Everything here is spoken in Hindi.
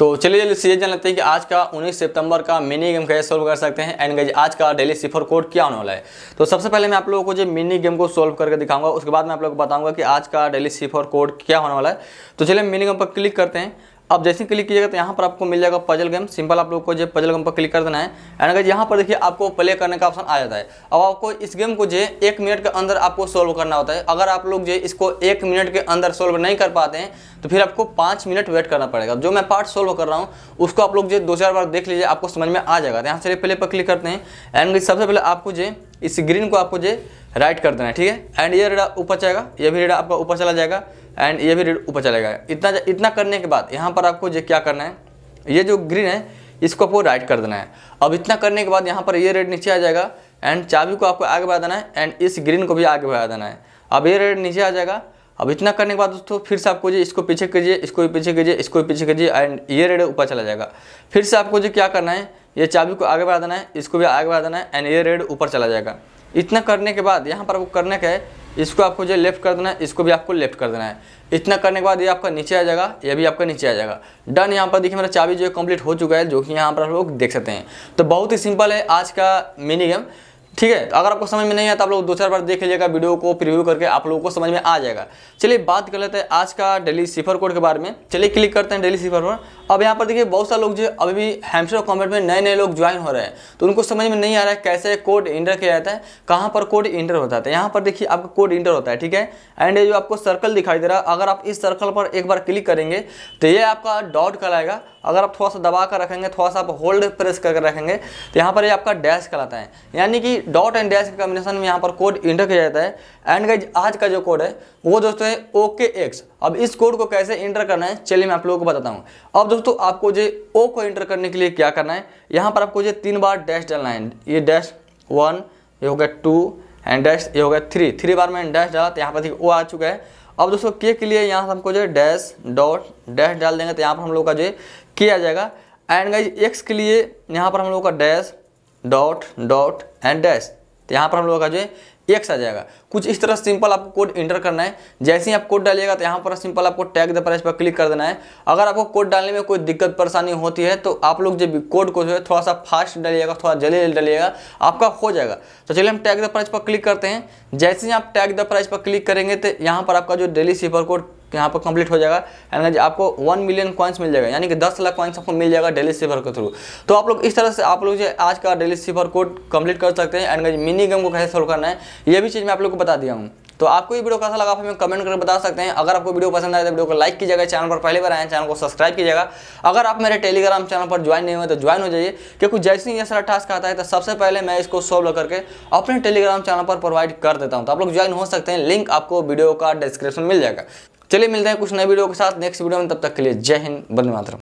तो चलिए जल्दी से जान लेते हैं कि आज का 19 सितंबर का मिनी गेम कैसे सोल्व कर सकते हैं एंड गई आज का डेली सिफर कोड क्या होने वाला है तो सबसे पहले मैं आप लोगों को जो मिनी गेम को सोल्व करके दिखाऊंगा उसके बाद मैं आप लोगों को बताऊंगा कि आज का डेली सिफर कोड क्या होने वाला है तो चलिए मिनी गेम पर क्लिक करते हैं अब जैसे क्लिक कीजिएगा तो यहाँ पर आपको मिल जाएगा पजल गेम सिंपल आप लोग को जो पजल गेम पर क्लिक कर देना है एंड अगर यहाँ पर देखिए आपको प्ले करने का ऑप्शन आ जाता है अब आपको इस गेम को जो एक मिनट के अंदर आपको सोल्व करना होता है अगर आप लोग जो इसको एक मिनट के अंदर सोल्व नहीं कर पाते हैं तो फिर आपको पाँच मिनट वेट करना पड़ेगा जो मैं पार्ट सोल्व कर रहा हूँ उसको आप लोग जो दो चार बार देख लीजिए आपको समझ में आ जाएगा तो यहाँ से प्ले पर क्लिक करते हैं एंड सबसे पहले आपको जो इस ग्रीन को आपको जो राइट कर देना है ठीक है एंड ये रेडा ऊपर जाएगा ये भी रेडा आपका ऊपर चला जाएगा एंड ये भी रेड ऊपर चले गए इतना इतना करने के बाद यहाँ पर आपको ये क्या करना है ये जो ग्रीन है इसको आपको राइट कर देना है अब इतना करने के बाद यहाँ पर ये रेड नीचे आ जाएगा एंड चाबी को आपको आगे बढ़ा देना है एंड इस ग्रीन को भी आगे बढ़ा देना है अब ये रेड नीचे आ जाएगा अब इतना करने के बाद दोस्तों फिर से आपको जो इसको पीछे कीजिए इसको भी पीछे कीजिए इसको भी पीछे कीजिए एंड ये रेड ऊपर चला जाएगा फिर से आपको जो क्या करना है ये चाबी को आगे बढ़ा देना है इसको भी आगे बढ़ा देना है एंड ये रेड ऊपर चला जाएगा इतना करने के बाद यहाँ पर आपको करने का है इसको आपको जो लेफ्ट कर देना है इसको भी आपको लेफ्ट कर देना है इतना करने के बाद ये आपका नीचे आ जाएगा ये भी आपका नीचे आ जाएगा डन यहाँ पर देखिए मेरा चाबी जो है कंप्लीट हो चुका है जो कि यहाँ पर आप लोग देख सकते हैं तो बहुत ही सिंपल है आज का मिनी गेम ठीक है तो अगर आपको समझ में नहीं आया तो आप लोग दो चार बार देख लीजिएगा वीडियो को प्रिव्यू करके आप लोगों को समझ में आ जाएगा चलिए बात कर लेते हैं आज का डेली सिफर कोड के बारे में चलिए क्लिक करते हैं डेली सिफर पर अब यहाँ पर देखिए बहुत सारे लोग जो अभी भी हेमसर कॉमेंट में नए नए लोग ज्वाइन हो रहे हैं तो उनको समझ में नहीं आ रहा है कैसे कोड इंटर किया जाता है कहाँ पर कोड इंटर होता है यहाँ पर देखिए आपका कोड इंटर होता है ठीक है एंड ये जो आपको सर्कल दिखाई दे रहा है अगर आप इस सर्कल पर एक बार क्लिक करेंगे तो ये आपका डॉट आएगा अगर आप थोड़ा सा दबा कर रखेंगे थोड़ा सा आप होल्ड प्रेस करके रखेंगे तो यहाँ पर ये आपका डैश कहलाता है यानी कि डॉट एंड डैश के कॉम्बिनेशन में यहाँ पर कोड इंटर किया जाता है एंड गाइज आज का जो कोड है वो दोस्तों है ओके एक्स अब इस कोड को कैसे इंटर करना है चलिए मैं आप लोगों को बताता हूँ अब दोस्तों आपको जो ओ को इंटर करने के लिए क्या करना है यहाँ पर आपको जो तीन बार डैश डालना है ये डैश वन ये हो गया टू एंड डैश ये हो गया थ्री थ्री बार मैंने डैश डाला तो यहाँ पर ओ आ चुका है अब दोस्तों के के लिए यहाँ हमको जो डैश डॉट डैश डाल देंगे तो यहाँ पर हम लोग का जो है के आ जाएगा एंड गाइज एक्स के लिए यहाँ पर हम लोग का dash dot dot and dash तो यहाँ पर हम लोगों का जो है एक आ जाएगा कुछ इस तरह सिंपल आपको कोड एंटर करना है जैसे ही आप कोड डालिएगा तो यहाँ पर सिंपल आपको टैग द प्राइस पर क्लिक कर देना है अगर आपको कोड डालने में कोई दिक्कत परेशानी होती है तो आप लोग जब कोड को जो है थोड़ा सा फास्ट डालिएगा थोड़ा जल्दी डालिएगा आपका हो जाएगा तो चलिए हम टैग द प्राइस पर क्लिक करते हैं जैसे ही आप टैग द प्राइस पर क्लिक करेंगे तो यहाँ पर आपका जो डेली सिपर कोड तो यहाँ पर कंप्लीट हो जाएगा एंड आपको वन मिलियन कॉइन्स मिल जाएगा यानी कि दस लाख कॉइन्स आपको मिल जाएगा डेली सीवर के थ्रू तो आप लोग इस तरह से आप लोग जो आज का डेली सीवर कोड कंप्लीट कर सकते हैं एंड मिनी गेम को कैसे सोल्व करना है ये भी चीज़ मैं आप लोग को बता दिया हूँ तो आपको ये वीडियो कैसा लगा आप हमें कमेंट करके बता सकते हैं अगर आपको वीडियो पसंद आए तो वीडियो को लाइक कीजिएगा चैनल पर पहली बार आए चैनल को सब्सक्राइब कीजिएगा अगर आप मेरे टेलीग्राम चैनल पर ज्वाइन नहीं हुए तो ज्वाइन हो जाइए क्योंकि जैसे ही ये सारा टास्क आता है तो सबसे पहले मैं इसको सॉल्व करके अपने टेलीग्राम चैनल पर प्रोवाइड कर देता हूँ तो आप लोग ज्वाइन हो सकते हैं लिंक आपको वीडियो का डिस्क्रिप्शन मिल जाएगा चलिए मिलते हैं कुछ नए वीडियो के साथ नेक्स्ट वीडियो में तब तक के लिए जय हिंद बंद मातरम